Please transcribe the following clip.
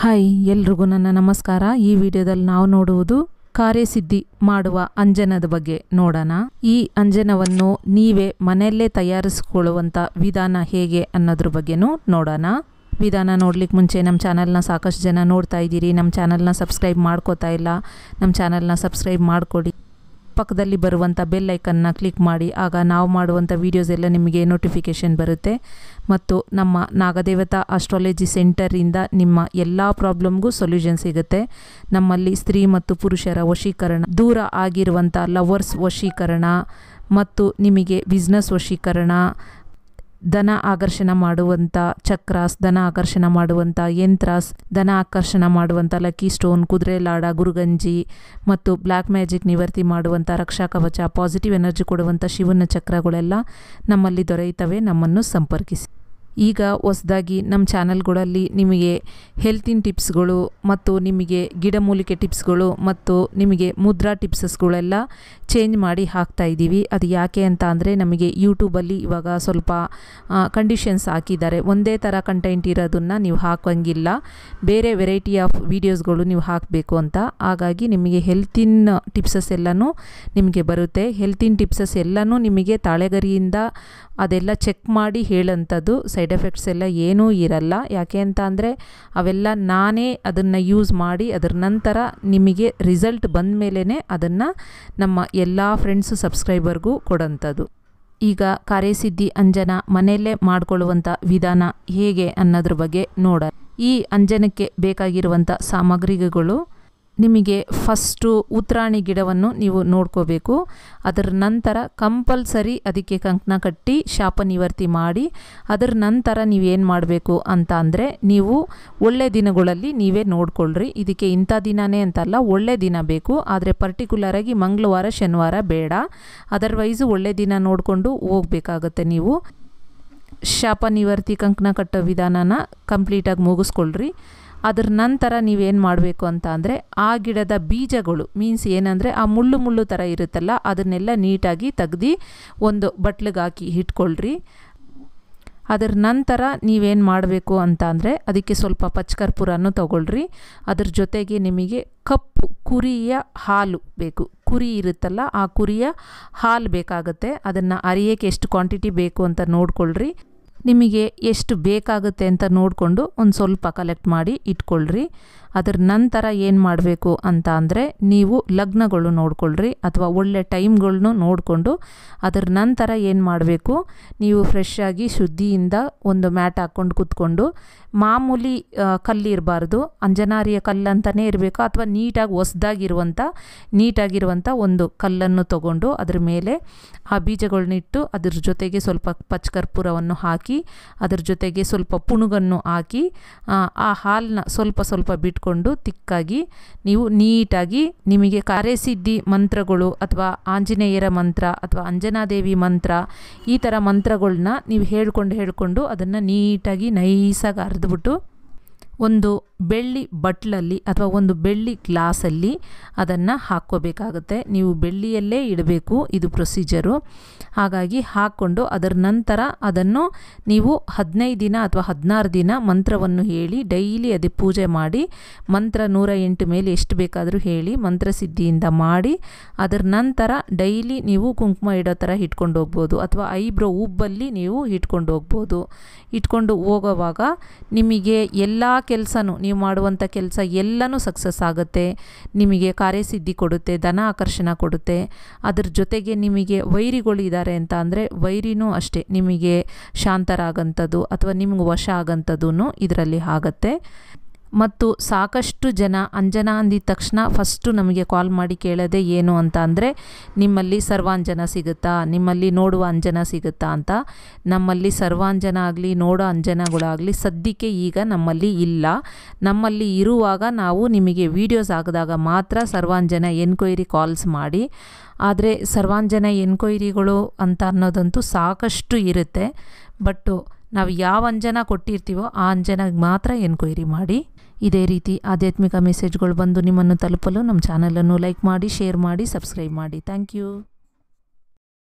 hi ಎಲ್ರಿಗೂ ನನ್ನ ನಮಸ್ಕಾರ ಈ ವಿಡಿಯೋದಲ್ಲಿ ನಾವು ನೋಡುವುದು ಕಾರ್ಯಸಿದ್ಧಿ ಮಾಡುವ ಅಂಜನದ ಬಗ್ಗೆ ನೋಡೋಣ ಈ ಅಂಜನವನ್ನು ನೀವೇ ಮನೆಯಲ್ಲೇ ತಯಾರಿಸಿಕೊಳ್ಳುವಂಥ ವಿಧಾನ ಹೇಗೆ ಅನ್ನೋದ್ರ ಬಗ್ಗೆನೂ ನೋಡೋಣ ವಿಧಾನ ನೋಡ್ಲಿಕ್ಕೆ ಮುಂಚೆ ನಮ್ಮ ಚಾನಲ್ನ ಸಾಕಷ್ಟು ಜನ ನೋಡ್ತಾ ಇದ್ದೀರಿ ನಮ್ಮ ಚಾನಲ್ನ ಸಬ್ಸ್ಕ್ರೈಬ್ ಮಾಡ್ಕೋತಾ ಇಲ್ಲ ನಮ್ಮ ಚಾನಲ್ನ ಸಬ್ಸ್ಕ್ರೈಬ್ ಮಾಡಿಕೊಡಿ ಪಕ್ಕದಲ್ಲಿ ಬರುವಂಥ ಬೆಲ್ ಐಕನ್ನ ಕ್ಲಿಕ್ ಮಾಡಿ ಆಗ ನಾವು ಮಾಡುವಂಥ ವೀಡಿಯೋಸ್ ಎಲ್ಲ ನಿಮಗೆ ನೋಟಿಫಿಕೇಷನ್ ಬರುತ್ತೆ ಮತ್ತು ನಮ್ಮ ನಾಗದೇವತಾ ಆಸ್ಟ್ರಾಲಜಿ ಸೆಂಟರಿಂದ ನಿಮ್ಮ ಎಲ್ಲ ಪ್ರಾಬ್ಲಮ್ಗೂ ಸೊಲ್ಯೂಷನ್ ಸಿಗುತ್ತೆ ನಮ್ಮಲ್ಲಿ ಸ್ತ್ರೀ ಮತ್ತು ಪುರುಷರ ವಶೀಕರಣ ದೂರ ಆಗಿರುವಂಥ ಲವರ್ಸ್ ವಶೀಕರಣ ಮತ್ತು ನಿಮಗೆ ಬಿಸ್ನೆಸ್ ವಶೀಕರಣ ದನ ಆಕರ್ಷಣೆ ಮಾಡುವಂಥ ಚಕ್ರಾಸ್ ದನ ಆಕರ್ಷಣೆ ಮಾಡುವಂಥ ಯಂತ್ರಾಸ್ ದನ ಆಕರ್ಷಣೆ ಮಾಡುವಂಥ ಲಕ್ಕಿ ಸ್ಟೋನ್ ಕುದುರೆ ಲಾಡ ಗುರುಗಂಜಿ ಮತ್ತು ಬ್ಲ್ಯಾಕ್ ಮ್ಯಾಜಿಕ್ ನಿವರ್ತಿ ಮಾಡುವಂಥ ರಕ್ಷಾ ಕವಚ ಪಾಸಿಟಿವ್ ಎನರ್ಜಿ ಕೊಡುವಂಥ ಶಿವನ ಚಕ್ರಗಳೆಲ್ಲ ನಮ್ಮಲ್ಲಿ ದೊರೆಯುತ್ತವೆ ನಮ್ಮನ್ನು ಸಂಪರ್ಕಿಸಿ ಈಗ ಹೊಸದಾಗಿ ನಮ್ಮ ಚಾನಲ್ಗಳಲ್ಲಿ ನಿಮಗೆ ಹೆಲ್ತಿನ ಟಿಪ್ಸ್ಗಳು ಮತ್ತು ನಿಮಗೆ ಗಿಡಮೂಲಿಕೆ ಟಿಪ್ಸ್ಗಳು ಮತ್ತು ನಿಮಗೆ ಮುದ್ರಾ ಟಿಪ್ಸಸ್ಗಳೆಲ್ಲ ಚೇಂಜ್ ಮಾಡಿ ಹಾಕ್ತಾ ಇದ್ದೀವಿ ಅದು ಯಾಕೆ ಅಂತ ಅಂದರೆ ನಮಗೆ ಯೂಟ್ಯೂಬಲ್ಲಿ ಇವಾಗ ಸ್ವಲ್ಪ ಕಂಡೀಷನ್ಸ್ ಹಾಕಿದ್ದಾರೆ ಒಂದೇ ಥರ ಕಂಟೆಂಟ್ ಇರೋದನ್ನು ನೀವು ಹಾಕೋಂಗಿಲ್ಲ ಬೇರೆ ವೆರೈಟಿ ಆಫ್ ವೀಡಿಯೋಸ್ಗಳು ನೀವು ಹಾಕಬೇಕು ಅಂತ ಹಾಗಾಗಿ ನಿಮಗೆ ಹೆಲ್ತಿನ ಟಿಪ್ಸಸ್ ಎಲ್ಲನೂ ನಿಮಗೆ ಬರುತ್ತೆ ಹೆಲ್ತಿನ ಟಿಪ್ಸಸ್ ಎಲ್ಲನೂ ನಿಮಗೆ ತಾಳೆಗರಿಯಿಂದ ಅದೆಲ್ಲ ಚೆಕ್ ಮಾಡಿ ಹೇಳೋಂಥದ್ದು ಸೈಡ್ ಸೈಡ್ ಎಫೆಕ್ಟ್ಸ್ ಎಲ್ಲ ಏನೂ ಇರಲ್ಲ ಯಾಕೆ ಅಂತ ಅಂದರೆ ಅವೆಲ್ಲ ನಾನೇ ಅದನ್ನು ಯೂಸ್ ಮಾಡಿ ಅದರ ನಂತರ ನಿಮಗೆ ರಿಸಲ್ಟ್ ಬಂದ ಮೇಲೇ ಅದನ್ನು ನಮ್ಮ ಎಲ್ಲ ಫ್ರೆಂಡ್ಸು ಸಬ್ಸ್ಕ್ರೈಬರ್ಗೂ ಕೊಡೋಂಥದ್ದು ಈಗ ಕಾರ್ಯಸಿದ್ಧಿ ಅಂಜನ ಮನೆಯಲ್ಲೇ ಮಾಡಿಕೊಳ್ಳುವಂಥ ವಿಧಾನ ಹೇಗೆ ಅನ್ನೋದ್ರ ಬಗ್ಗೆ ನೋಡ ಈ ಅಂಜನಕ್ಕೆ ಬೇಕಾಗಿರುವಂಥ ಸಾಮಗ್ರಿಗಳು ನಿಮಗೆ ಫಸ್ಟು ಉತ್ರಾಣಿ ಗಿಡವನ್ನು ನೀವು ನೋಡ್ಕೋಬೇಕು ಅದರ ನಂತರ ಕಂಪಲ್ಸರಿ ಅದಕ್ಕೆ ಕಂಕಣ ಕಟ್ಟಿ ಶಾಪ ನಿವರ್ತಿ ಮಾಡಿ ಅದರ ನಂತರ ನೀವೇನು ಮಾಡಬೇಕು ಅಂತ ಅಂದರೆ ನೀವು ಒಳ್ಳೆ ದಿನಗಳಲ್ಲಿ ನೀವೇ ನೋಡ್ಕೊಳ್ರಿ ಇದಕ್ಕೆ ಇಂಥ ದಿನವೇ ಅಂತಲ್ಲ ಒಳ್ಳೆ ದಿನ ಬೇಕು ಆದರೆ ಪರ್ಟಿಕ್ಯುಲರಾಗಿ ಮಂಗಳವಾರ ಶನಿವಾರ ಬೇಡ ಅದರ್ವೈಸು ಒಳ್ಳೆ ದಿನ ನೋಡಿಕೊಂಡು ಹೋಗಬೇಕಾಗತ್ತೆ ನೀವು ಶಾಪ ನಿವರ್ತಿ ಕಂಕಣ ಕಟ್ಟೋ ವಿಧಾನನ ಕಂಪ್ಲೀಟಾಗಿ ಮುಗಿಸ್ಕೊಳ್ರಿ ಅದರ ನಂತರ ನೀವೇನು ಮಾಡಬೇಕು ಅಂತ ಅಂದರೆ ಆ ಗಿಡದ ಬೀಜಗಳು ಮೀನ್ಸ್ ಏನಂದರೆ ಆ ಮುಳ್ಳು ಮುಳ್ಳು ಥರ ಇರುತ್ತಲ್ಲ ಅದನ್ನೆಲ್ಲ ನೀಟಾಗಿ ತೆಗ್ದು ಒಂದು ಬಟ್ಲಿಗೆ ಹಾಕಿ ಇಟ್ಕೊಳ್ರಿ ಅದರ ನಂತರ ನೀವೇನು ಮಾಡಬೇಕು ಅಂತ ಅಂದರೆ ಅದಕ್ಕೆ ಸ್ವಲ್ಪ ಪಚ್ಚಕರ್ಪೂರನೂ ತೊಗೊಳ್ರಿ ಅದ್ರ ಜೊತೆಗೆ ನಿಮಗೆ ಕಪ್ಪು ಕುರಿಯ ಹಾಲು ಬೇಕು ಕುರಿ ಇರುತ್ತಲ್ಲ ಆ ಕುರಿಯ ಹಾಲು ಬೇಕಾಗುತ್ತೆ ಅದನ್ನು ಅರಿಯೋಕ್ಕೆ ಎಷ್ಟು ಕ್ವಾಂಟಿಟಿ ಬೇಕು ಅಂತ ನೋಡ್ಕೊಳ್ರಿ ನಿಮಗೆ ಎಷ್ಟು ಬೇಕಾಗುತ್ತೆ ಅಂತ ನೋಡಿಕೊಂಡು ಒಂದು ಸ್ವಲ್ಪ ಕಲೆಕ್ಟ್ ಮಾಡಿ ಇಟ್ಕೊಳ್ಳ್ರಿ ಅದರ ನಂತರ ಏನು ಮಾಡಬೇಕು ಅಂತ ಅಂದರೆ ನೀವು ಲಗ್ನಗಳು ನೋಡ್ಕೊಳ್ರಿ ಅಥವಾ ಒಳ್ಳೆ ಟೈಮ್ಗಳನ್ನೂ ನೋಡಿಕೊಂಡು ಅದರ ನಂತರ ಏನು ಮಾಡಬೇಕು ನೀವು ಫ್ರೆಶ್ ಆಗಿ ಶುದ್ಧಿಯಿಂದ ಒಂದು ಮ್ಯಾಟ್ ಹಾಕ್ಕೊಂಡು ಕೂತ್ಕೊಂಡು ಮಾಮೂಲಿ ಕಲ್ಲಿರಬಾರ್ದು ಅಂಜನಾರಿಯ ಕಲ್ಲು ಅಂತಲೇ ಇರಬೇಕು ಅಥವಾ ನೀಟಾಗಿ ಹೊಸ್ದಾಗಿರುವಂಥ ನೀಟಾಗಿರುವಂಥ ಒಂದು ಕಲ್ಲನ್ನು ತಗೊಂಡು ಅದರ ಮೇಲೆ ಆ ಬೀಜಗಳನ್ನಿಟ್ಟು ಅದ್ರ ಜೊತೆಗೆ ಸ್ವಲ್ಪ ಕರ್ಪೂರವನ್ನು ಹಾಕಿ ಅದ್ರ ಜೊತೆಗೆ ಸ್ವಲ್ಪ ಪುಣುಗನ್ನು ಹಾಕಿ ಆ ಹಾಲನ್ನ ಸ್ವಲ್ಪ ಸ್ವಲ್ಪ ಬಿಟ್ಕೊಂಡು ಮಾಡಿಕೊಂಡು ತಿಕ್ಕಾಗಿ ನೀವು ನೀಟಾಗಿ ನಿಮಗೆ ಕಾರ್ಯಸಿದ್ಧಿ ಮಂತ್ರಗಳು ಅಥವಾ ಆಂಜನೇಯರ ಮಂತ್ರ ಅಥವಾ ಅಂಜನಾದೇವಿ ಮಂತ್ರ ಈ ಥರ ಮಂತ್ರಗಳನ್ನ ನೀವು ಹೇಳ್ಕೊಂಡು ಹೇಳ್ಕೊಂಡು ಅದನ್ನು ನೀಟಾಗಿ ನೈಸಾಗಿ ಅರೆದ್ಬಿಟ್ಟು ಒಂದು ಬೆಳ್ಳಿ ಬಟ್ಲಲ್ಲಿ ಅಥವಾ ಒಂದು ಬೆಳ್ಳಿ ಗ್ಲಾಸಲ್ಲಿ ಅದನ್ನು ಹಾಕ್ಕೋಬೇಕಾಗುತ್ತೆ ನೀವು ಬೆಳ್ಳಿಯಲ್ಲೇ ಇಡಬೇಕು ಇದು ಪ್ರೊಸೀಜರು ಹಾಗಾಗಿ ಹಾಕ್ಕೊಂಡು ಅದರ ನಂತರ ಅದನ್ನು ನೀವು ಹದಿನೈದು ದಿನ ಅಥವಾ ಹದಿನಾರು ದಿನ ಮಂತ್ರವನ್ನು ಹೇಳಿ ಡೈಲಿ ಅದೇ ಪೂಜೆ ಮಾಡಿ ಮಂತ್ರ ನೂರ ಎಂಟು ಮೇಲೆ ಎಷ್ಟು ಬೇಕಾದರೂ ಹೇಳಿ ಮಂತ್ರ ಸಿದ್ಧಿಯಿಂದ ಮಾಡಿ ಅದರ ನಂತರ ಡೈಲಿ ನೀವು ಕುಂಕುಮ ಇಡೋ ಥರ ಇಟ್ಕೊಂಡು ಹೋಗ್ಬೋದು ಅಥವಾ ಐಬ್ರೋ ಉಬ್ಬಲ್ಲಿ ನೀವು ಇಟ್ಕೊಂಡು ಹೋಗ್ಬೋದು ಇಟ್ಕೊಂಡು ಹೋಗೋವಾಗ ನಿಮಗೆ ಎಲ್ಲ ಕೆಲಸನೂ ನೀವು ಮಾಡುವಂಥ ಕೆಲಸ ಎಲ್ಲನೂ ಸಕ್ಸಸ್ ಆಗುತ್ತೆ ನಿಮಗೆ ಕಾರ್ಯಸಿದ್ಧಿ ಕೊಡುತ್ತೆ ಧನ ಆಕರ್ಷಣೆ ಕೊಡುತ್ತೆ ಅದರ ಜೊತೆಗೆ ನಿಮಗೆ ವೈರಿಗಳು ಇದ್ದಾರೆ ಅಂತ ಅಂದರೆ ವೈರಿನೂ ಅಷ್ಟೇ ನಿಮಗೆ ಶಾಂತರಾಗಂಥದ್ದು ಅಥವಾ ನಿಮ್ಗೆ ವಶ ಆಗಂಥದ್ದು ಇದರಲ್ಲಿ ಆಗುತ್ತೆ ಮತ್ತು ಸಾಕಷ್ಟು ಜನ ಅಂಜನಾ ಅಂದಿದ ತಕ್ಷಣ ಫಸ್ಟು ನಮಗೆ ಕಾಲ್ ಮಾಡಿ ಕೇಳದೆ ಏನು ಅಂತ ಅಂದರೆ ನಿಮ್ಮಲ್ಲಿ ಸರ್ವಾಂಜನ ಸಿಗುತ್ತಾ ನಿಮ್ಮಲ್ಲಿ ನೋಡುವ ಅಂಜನ ಸಿಗುತ್ತಾ ಅಂತ ನಮ್ಮಲ್ಲಿ ಸರ್ವಾಂಜನ ಆಗಲಿ ನೋಡೋ ಅಂಜನಗಳಾಗಲಿ ಸದ್ಯಕ್ಕೆ ಈಗ ನಮ್ಮಲ್ಲಿ ಇಲ್ಲ ನಮ್ಮಲ್ಲಿ ಇರುವಾಗ ನಾವು ನಿಮಗೆ ವೀಡಿಯೋಸ್ ಆಗದಾಗ ಮಾತ್ರ ಸರ್ವಾಂಜನ ಎನ್ಕ್ವೈರಿ ಕಾಲ್ಸ್ ಮಾಡಿ ಆದರೆ ಸರ್ವಾಂಜನ ಎನ್ಕ್ವೈರಿಗಳು ಅಂತ ಅನ್ನೋದಂತೂ ಸಾಕಷ್ಟು ಇರುತ್ತೆ ಬಟ್ಟು ನಾವು ಯಾವ ಅಂಜನ ಕೊಟ್ಟಿರ್ತೀವೋ ಆ ಅಂಜನಾಗ ಮಾತ್ರ ಎನ್ಕ್ವೈರಿ ಮಾಡಿ ಇದೇ ರೀತಿ ಆಧ್ಯಾತ್ಮಿಕ ಮೆಸೇಜ್ಗಳು ಬಂದು ನಿಮ್ಮನ್ನು ತಲುಪಲು ನಮ್ಮ ಚಾನಲನ್ನು ಲೈಕ್ ಮಾಡಿ ಶೇರ್ ಮಾಡಿ ಸಬ್ಸ್ಕ್ರೈಬ್ ಮಾಡಿ ಥ್ಯಾಂಕ್ ಯು